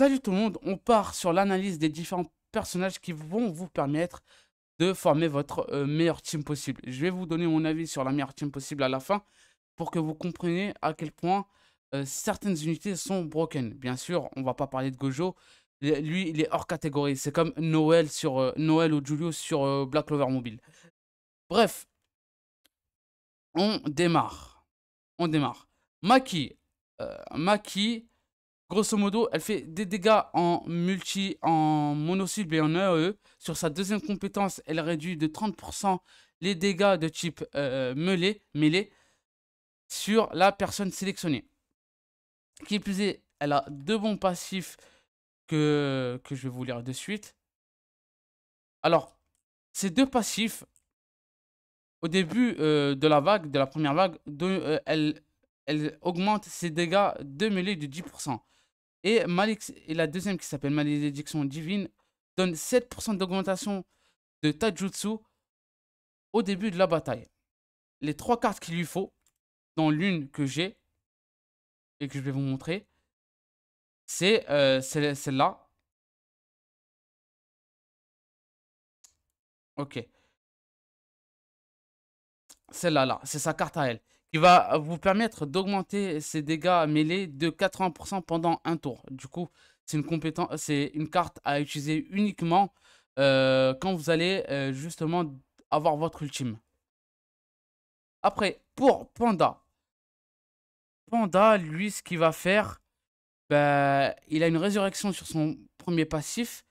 Salut tout le monde, on part sur l'analyse des différents personnages qui vont vous permettre de former votre euh, meilleur team possible. Je vais vous donner mon avis sur la meilleure team possible à la fin pour que vous compreniez à quel point euh, certaines unités sont broken. Bien sûr, on va pas parler de Gojo, lui il est hors catégorie, c'est comme Noël sur euh, Noël ou Julio sur Black Clover Mobile. Bref, on démarre. On démarre. Maki, Maki Grosso modo, elle fait des dégâts en multi, en monocycle et en EEE. E e. Sur sa deuxième compétence, elle réduit de 30% les dégâts de type euh, euh, mêlée, sur la personne sélectionnée. Qui plus est, elle a deux bons passifs que, je vais vous lire de suite. Alors, ces deux passifs, au début euh, de la vague, de la première vague, elle, elle augmente ses dégâts de mêlée de 10%. Et, Malik, et la deuxième qui s'appelle Malédiction Divine donne 7% d'augmentation de Tajutsu au début de la bataille. Les trois cartes qu'il lui faut, dont l'une que j'ai et que je vais vous montrer, c'est euh, celle-là. Ok. celle là, là. c'est sa carte à elle qui va vous permettre d'augmenter ses dégâts mêlés de 80% pendant un tour. Du coup, c'est une, compétence, c'est une carte à utiliser uniquement euh, quand vous allez euh, justement avoir votre ultime. Après, pour Panda. Panda, lui, ce qu'il va faire, bah, il a une résurrection sur son premier passif,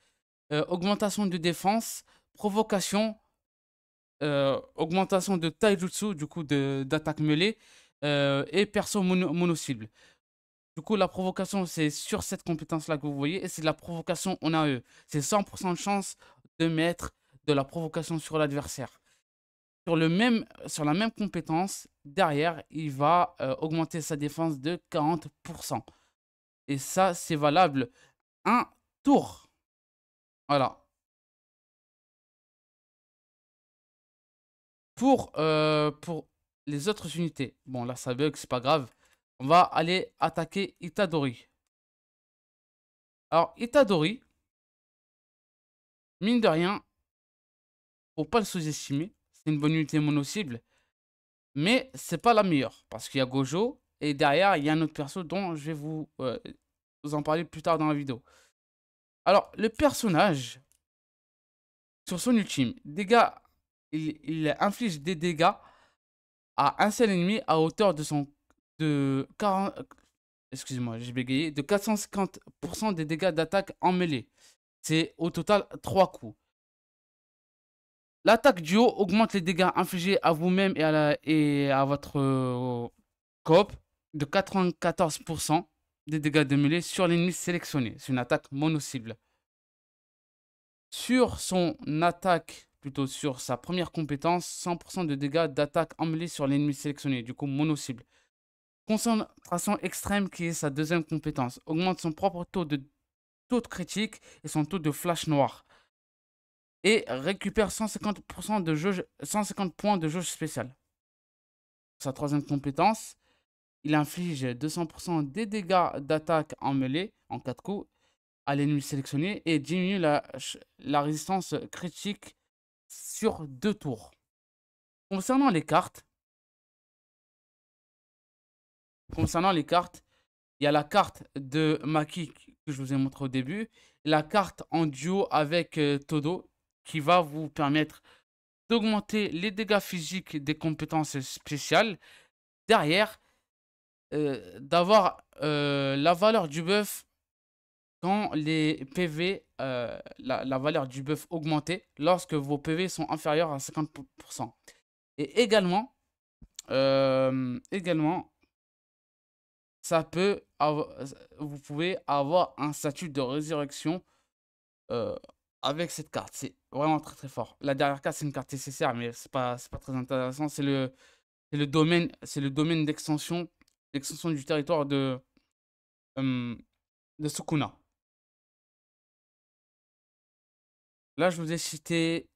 euh, augmentation de défense, provocation, euh, augmentation de taijutsu, du coup d'attaque mêlée, euh, et perso mono, cible. Du coup, la provocation, c'est sur cette compétence-là que vous voyez, et c'est la provocation a eu C'est 100% de chance de mettre de la provocation sur l'adversaire. Sur, sur la même compétence, derrière, il va euh, augmenter sa défense de 40%. Et ça, c'est valable un tour. Voilà. Pour, euh, pour les autres unités, bon là ça bug, c'est pas grave. On va aller attaquer Itadori. Alors Itadori, mine de rien, faut pas le sous-estimer. C'est une bonne unité mono-cible. Mais c'est pas la meilleure. Parce qu'il y a Gojo. Et derrière, il y a un autre perso dont je vais vous, euh, vous en parler plus tard dans la vidéo. Alors, le personnage, sur son ultime, dégâts il, inflige des dégâts à un seul ennemi à hauteur de son j'ai de 450% des dégâts d'attaque en mêlée. C'est au total 3 coups. L'attaque duo augmente les dégâts infligés à vous-même et, à votre euh, coop de 94% des dégâts de mêlée sur l'ennemi sélectionné. C'est une attaque mono-cible. Sur son attaque plutôt sur sa première compétence, 100% de dégâts d'attaque emmêlée sur l'ennemi sélectionné, du coup mono-cible. Concentration extrême qui est sa deuxième compétence, augmente son propre taux de, taux critique et son taux de flash noir. Et récupère 150%, de points de jauge spécial. Sa troisième compétence, il inflige 200% des dégâts d'attaque en mêlée en 4 coups à l'ennemi sélectionné et diminue la, la résistance critique sur deux tours. Concernant les cartes, concernant les cartes, il y a la carte de Maki que je vous ai montré au début, la carte en duo avec euh, Todo qui va vous permettre d'augmenter les dégâts physiques des compétences spéciales. Derrière, euh, d'avoir euh, la valeur du buff quand les PV, euh, la, valeur du buff augmenter, lorsque vos PV sont inférieurs à 50%. Et également, euh, également, ça peut vous pouvez avoir un statut de résurrection euh, avec cette carte. C'est vraiment très très fort. La dernière carte, c'est une carte nécessaire, mais c'est pas, pas très intéressant. C'est le, le domaine, le domaine d'extension, d'extension du territoire de, de Sukuna. Là, je vous ai cité,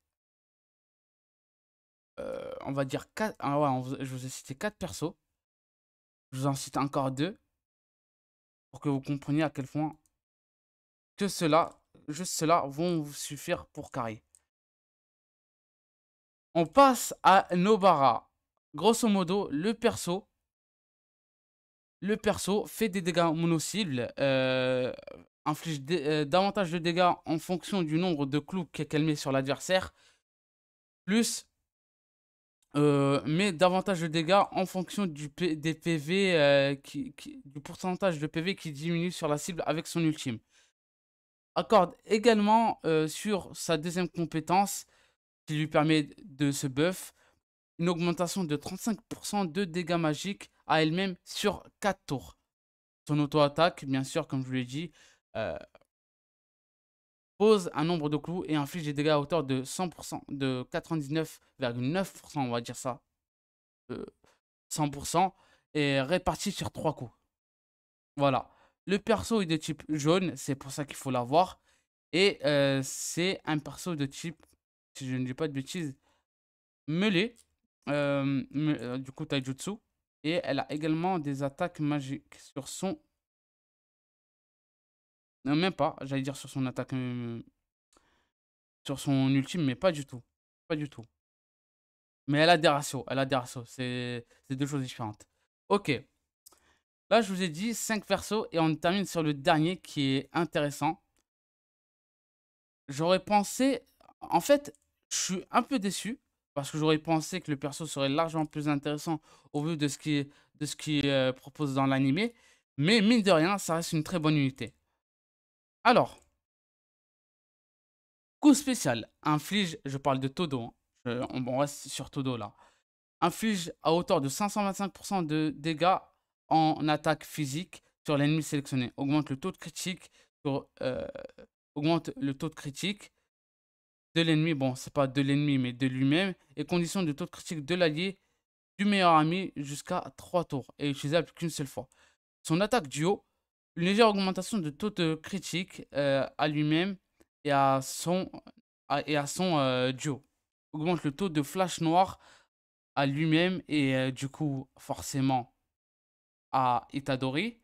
euh, on va dire 4, ah ouais, je vous ai cité 4 persos. Je vous en cite encore 2 pour que vous compreniez à quel point que cela, juste cela, vont vous suffire pour carrer. On passe à Nobara. Grosso modo, le perso, le perso fait des dégâts mono-cibles, euh, inflige euh, davantage de dégâts en fonction du nombre de clous qu'elle met sur l'adversaire, plus euh, met davantage de dégâts en fonction du PV, euh, du pourcentage de PV qui diminue sur la cible avec son ultime. Accorde également euh, sur sa deuxième compétence, qui lui permet de se buff, une augmentation de 35% de dégâts magiques à elle-même sur 4 tours. Son auto-attaque, bien sûr, comme je vous l'ai dit, euh, pose un nombre de clous et inflige des dégâts à hauteur de 100%, de 99,9%, on va dire ça, 100%, euh, et réparti sur trois coups. Voilà. Le perso est de type jaune, c'est pour ça qu'il faut l'avoir. Et euh, c'est un perso de type, si je ne dis pas de bêtises, mêlé. du coup, taijutsu. Et elle a également des attaques magiques sur son même pas. J'allais dire sur son attaque. Euh, sur son ultime, mais pas du tout. Pas du tout. Mais elle a des ratios. Elle a des ratios. C'est deux choses différentes. Ok. Là, je vous ai dit 5 persos, et on termine sur le dernier qui est intéressant. J'aurais pensé. En fait, je suis un peu déçu parce que j'aurais pensé que le perso serait largement plus intéressant au vu de ce qui, de ce qui euh, propose dans l'animé. Mais mine de rien, ça reste une très bonne unité. Alors, coup spécial inflige, je parle de Todo, hein. on, reste sur Todo là, inflige à hauteur de 525% de dégâts en attaque physique sur l'ennemi sélectionné, augmente le taux de critique euh, augmente le taux de critique de l'ennemi, bon c'est pas de l'ennemi mais de lui-même, et condition de taux de critique de l'allié du meilleur ami jusqu'à 3 tours et utilisable qu'une seule fois. Son attaque duo une légère augmentation de taux de critique euh, à lui-même et à son, et à son euh, duo. Augmente le taux de flash noir à lui-même et euh, du coup forcément à Itadori.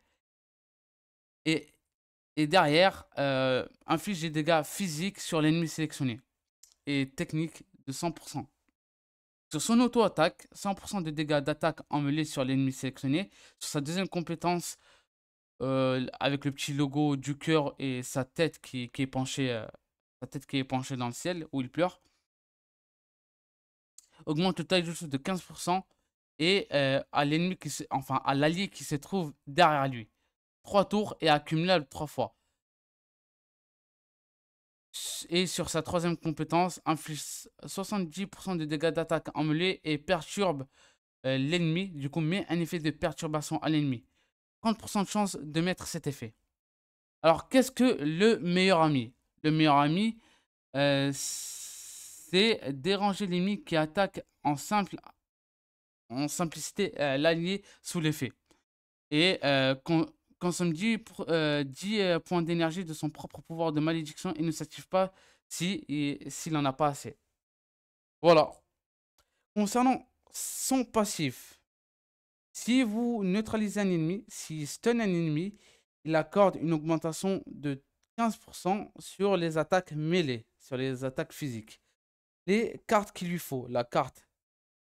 Et, et derrière, inflige des dégâts physiques sur l'ennemi sélectionné et technique de 100%. Sur son auto-attaque, 100% de dégâts d'attaque emmêlés sur l'ennemi sélectionné. Sur sa deuxième compétence, euh, avec le petit logo du cœur et sa tête qui, est penchée, euh, sa tête qui est penchée dans le ciel où il pleure. Augmente le taille de 15% et euh, à l'ennemi qui enfin à l'allié qui se trouve derrière lui. 3 tours et accumulable 3 fois. Et sur sa troisième compétence, inflige 70% de dégâts d'attaque en mêlée et perturbe l'ennemi. Du coup, met un effet de perturbation à l'ennemi. 30% de chance de mettre cet effet. Alors, qu'est-ce que le meilleur ami Le meilleur ami, euh, c'est déranger l'ennemi qui attaque en, simple, en simplicité euh, l'allié sous l'effet. Et euh, consomme 10, 10 euh, points d'énergie de son propre pouvoir de malédiction et ne s'active pas si, s'il n'en a pas assez. Voilà. Concernant son passif, si vous neutralisez un ennemi, s'il stun un ennemi, il accorde une augmentation de 15% sur les attaques mêlées, sur les attaques physiques. Les cartes qu'il lui faut, la carte,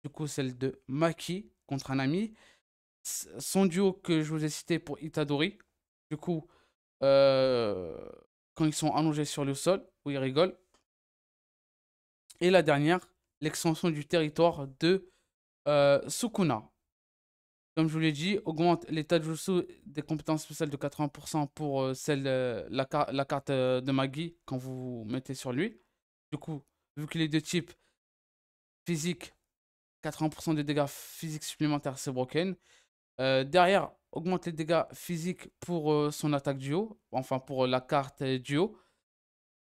du coup celle de Maki contre un ami, son duo que je vous ai cité pour Itadori, du coup, euh, quand ils sont allongés sur le sol, où ils rigolent. Et la dernière, l'extension du territoire de euh, Sukuna comme je vous l'ai dit, augmente l'état de Jutsu des compétences spéciales de 80% pour euh, celle, euh, la, carte euh, de Maggie quand vous mettez sur lui. Du coup, vu qu'il est de type physique, 80% de dégâts physiques supplémentaires, c'est broken. derrière, augmente les dégâts physiques pour son attaque duo, enfin pour la carte duo.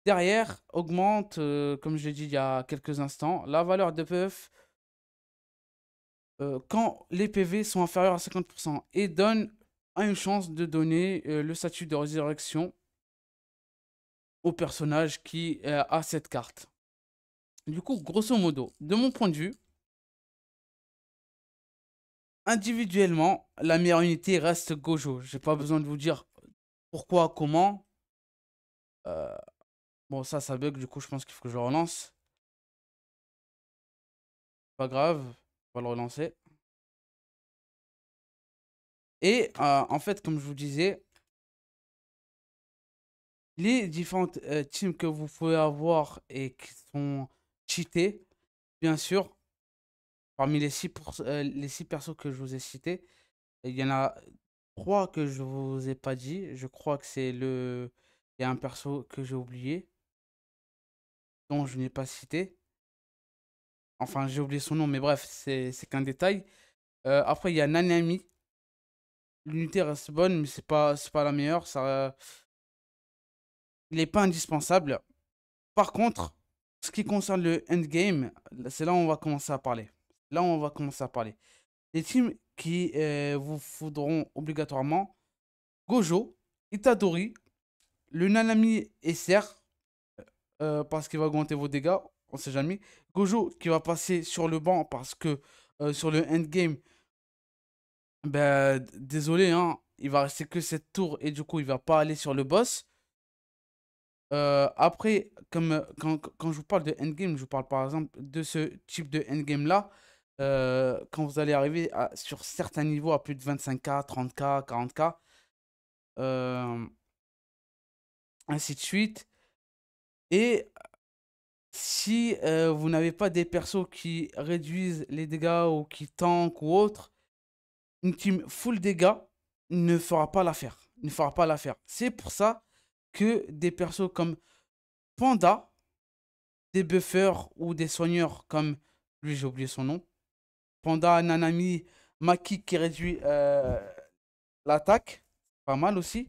Derrière, augmente, comme je l'ai dit il y a quelques instants, la valeur de buff euh, quand les PV sont inférieurs à 50% et donne une chance de donner euh, le statut de résurrection au personnage qui euh, a cette carte. Du coup, grosso modo, de mon point de vue, individuellement, la meilleure unité reste Gojo. J'ai pas besoin de vous dire pourquoi, comment. bon, ça, ça bug, du coup, je pense qu'il faut que je relance. Pas grave. On va le relancer. Et euh, en fait, comme je vous disais, les différentes euh, teams que vous pouvez avoir et qui sont cheatées, bien sûr, parmi les euh, les six persos que je vous ai cités, il y en a trois que je vous ai pas dit. Je crois que c'est le. Il y a un perso que j'ai oublié, dont je n'ai pas cité. Enfin, j'ai oublié son nom, mais bref, c'est qu'un détail. Euh, après, il y a Nanami. L'unité reste bonne, mais c'est pas, pas la meilleure. Ça, il n'est pas indispensable. Par contre, ah. ce qui concerne le endgame, c'est là où on va commencer à parler. Là on va commencer à parler. Les teams qui euh, vous faudront obligatoirement Gojo, Itadori, le Nanami et Ser euh, parce qu'il va augmenter vos dégâts, on sait jamais. Gojo qui va passer sur le banc parce que euh, sur le endgame, ben, désolé, hein, il va rester que cette tour et du coup, il va pas aller sur le boss. Euh, après, comme, quand, je vous parle de endgame, je vous parle par exemple de ce type de endgame là. Euh, quand vous allez arriver sur certains niveaux à plus de 25k, 30k, 40k, ainsi de suite. Et si euh, vous n'avez pas des persos qui réduisent les dégâts ou qui tankent ou autre, une team full dégâts ne fera pas l'affaire. Ne fera pas l'affaire. C'est pour ça que des persos comme Panda, des buffers ou des soigneurs comme lui, j'ai oublié son nom, Panda, Nanami, Maki qui réduit euh, l'attaque, pas mal aussi.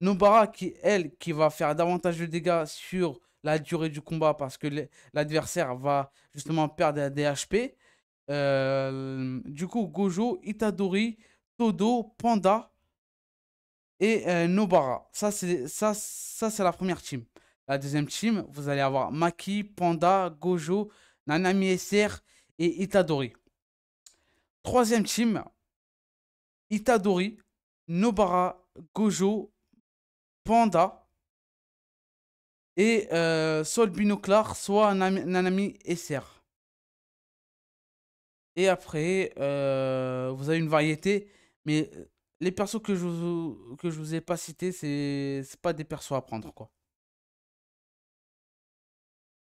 Nobara qui, elle, qui va faire davantage de dégâts sur la durée du combat parce que l'adversaire va justement perdre des HP. Euh, du coup, Gojo, Itadori, Todo, Panda et euh, Nobara. Ça, c'est ça, ça, c'est la première team. La deuxième team, vous allez avoir Maki, Panda, Gojo, Nanami SR et Itadori. Troisième team, Itadori, Nobara, Gojo, Panda, et euh, soit le soit un ami, Et après, euh, vous avez une variété, mais euh, les persos que je vous, que je vous ai pas cités, c'est pas des persos à prendre quoi.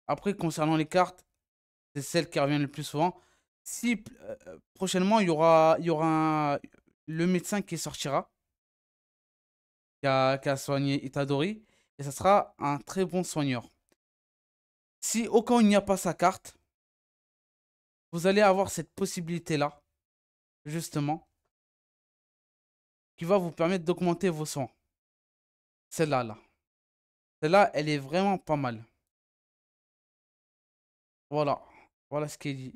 Après, concernant les cartes, c'est celle qui revient le plus souvent. Si prochainement il y aura, y aura le médecin qui sortira, qui a, qui a soigné Itadori, et ça sera un très bon soigneur. Si aucun il n'y a pas sa carte, vous allez avoir cette possibilité-là, justement, qui va vous permettre d'augmenter vos soins. Celle-là, là. là. celle là elle est vraiment pas mal. Voilà. Voilà ce qui dit.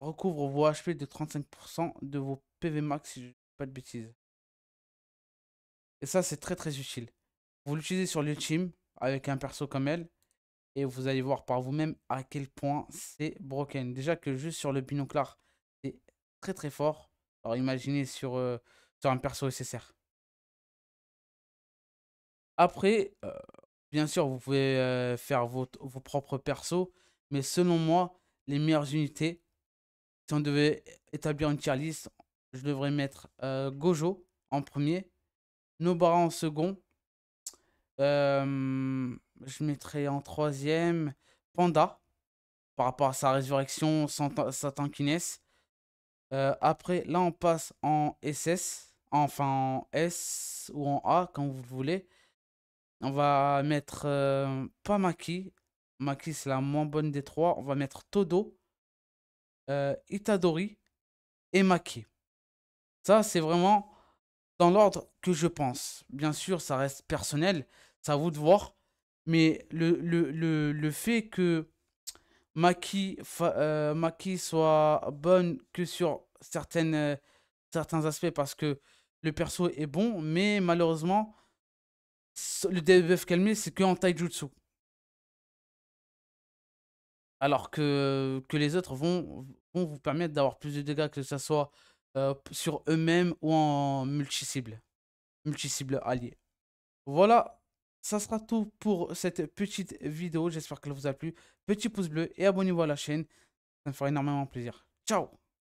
Recouvre vos HP de 35% de vos PV max, si je dis pas de bêtises. Et ça, c'est très très utile. Vous l'utilisez sur le team avec un perso comme elle. Et vous allez voir par vous-même à quel point c'est broken. Déjà que juste sur le binoclar, c'est très très fort. Alors imaginez sur, euh, sur un perso SSR. Après, euh, bien sûr, vous pouvez euh, faire vos, vos propres persos. Mais selon moi, les meilleures unités, si on devait établir une tier list, je devrais mettre Gojo en premier, Nobara en second, je mettrai en troisième Panda par rapport à sa résurrection, sa tankiness. Euh, après, là, on passe en SS, enfin en S ou en A, comme vous voulez. On va mettre euh, pas Maki. Maki, c'est la moins bonne des trois. On va mettre Todo, euh, Itadori et Maki. Ça, c'est vraiment dans l'ordre que je pense. Bien sûr, ça reste personnel c'est à vous de voir. Mais le, le, le, fait que euh, Maki, soit bonne que sur certaines, euh, certains aspects parce que le perso est bon, mais malheureusement, le DBF qu'elle met, c'est qu'en taijutsu. Alors que, que les autres vont, vont vous permettre d'avoir plus de dégâts, que ce soit euh, sur eux-mêmes ou en multi-cible. Multi-cible allié. Voilà ce sera tout pour cette petite vidéo. J'espère qu'elle vous a plu. Petit pouce bleu et abonnez-vous à la chaîne. Ça me fera énormément plaisir. Ciao